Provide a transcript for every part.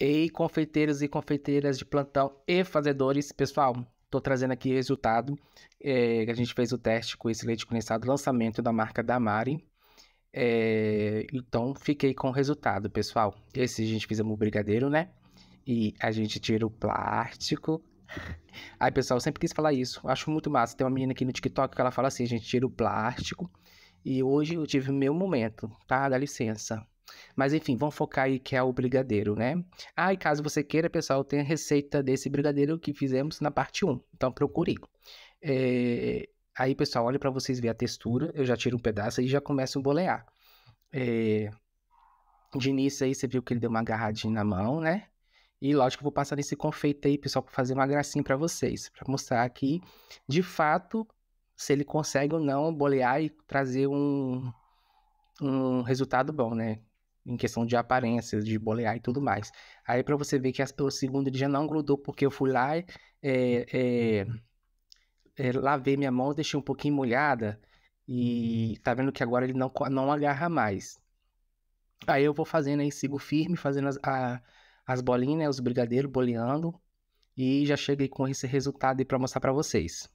Ei, confeiteiros e confeiteiras de plantão e fazedores, pessoal, estou trazendo aqui o resultado. É, a gente fez o teste com esse leite condensado, lançamento da marca Damari. É, então, fiquei com o resultado, pessoal. Esse a gente fizemos um brigadeiro, né? E a gente tira o plástico. Aí, pessoal, eu sempre quis falar isso. Acho muito massa. Tem uma menina aqui no TikTok que ela fala assim: a gente tira o plástico. E hoje eu tive o meu momento, tá? Dá licença. Mas enfim, vamos focar aí que é o brigadeiro, né? Ah, e caso você queira, pessoal, tem a receita desse brigadeiro que fizemos na parte 1. Então procure. É... Aí, pessoal, olha para vocês ver a textura. Eu já tiro um pedaço e já começo a bolear. É... De início aí, você viu que ele deu uma agarradinha na mão, né? E lógico, eu vou passar nesse confeito aí, pessoal, para fazer uma gracinha para vocês, para mostrar aqui, de fato, se ele consegue ou não bolear e trazer um, um resultado bom, né? em questão de aparências, de bolear e tudo mais. Aí para você ver que as, o segundo ele já não grudou, porque eu fui lá, é, é, é, lavei minha mão, deixei um pouquinho molhada, e uhum. tá vendo que agora ele não, não agarra mais. Aí eu vou fazendo aí, sigo firme, fazendo as, a, as bolinhas, né, os brigadeiros, boleando, e já cheguei com esse resultado aí para mostrar para vocês.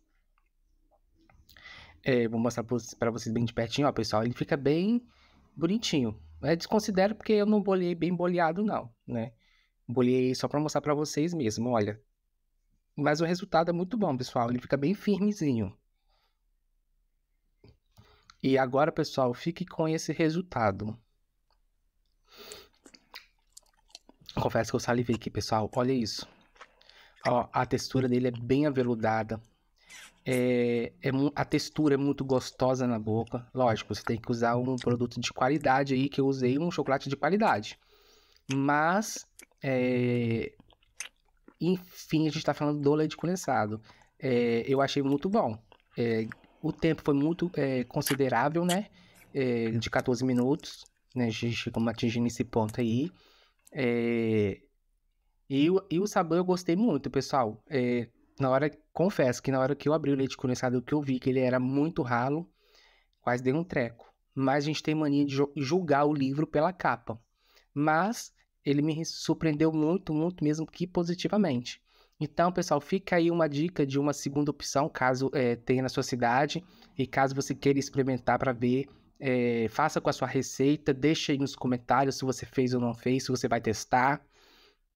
É, vou mostrar para vocês bem de pertinho, ó, pessoal. Ele fica bem bonitinho. É, desconsidero porque eu não bolhei bem boleado, não, né? Bolhei só para mostrar para vocês mesmo, olha. Mas o resultado é muito bom, pessoal. Ele fica bem firmezinho. E agora, pessoal, fique com esse resultado. Confesso que eu salivei aqui, pessoal. Olha isso. Ó, a textura dele é bem aveludada. É, é, a textura é muito gostosa na boca. Lógico, você tem que usar um produto de qualidade aí, que eu usei um chocolate de qualidade. Mas, é, enfim, a gente está falando do leite condensado. É, eu achei muito bom. É, o tempo foi muito é, considerável, né? É, de 14 minutos. Né? A gente chegou atingindo esse ponto aí. E, e, o sabor eu gostei muito, pessoal na hora, confesso que na hora que eu abri o leite condensado, que eu vi que ele era muito ralo, quase dei um treco. Mas a gente tem mania de julgar o livro pela capa. Mas ele me surpreendeu muito, muito mesmo que positivamente. Então, pessoal, fica aí uma dica de uma segunda opção, caso é, tenha na sua cidade e caso você queira experimentar para ver, é, faça com a sua receita, deixe aí nos comentários se você fez ou não fez, se você vai testar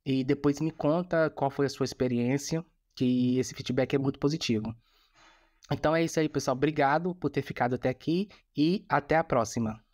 e depois me conta qual foi a sua experiência que esse feedback é muito positivo. Então é isso aí, pessoal. Obrigado por ter ficado até aqui e até a próxima.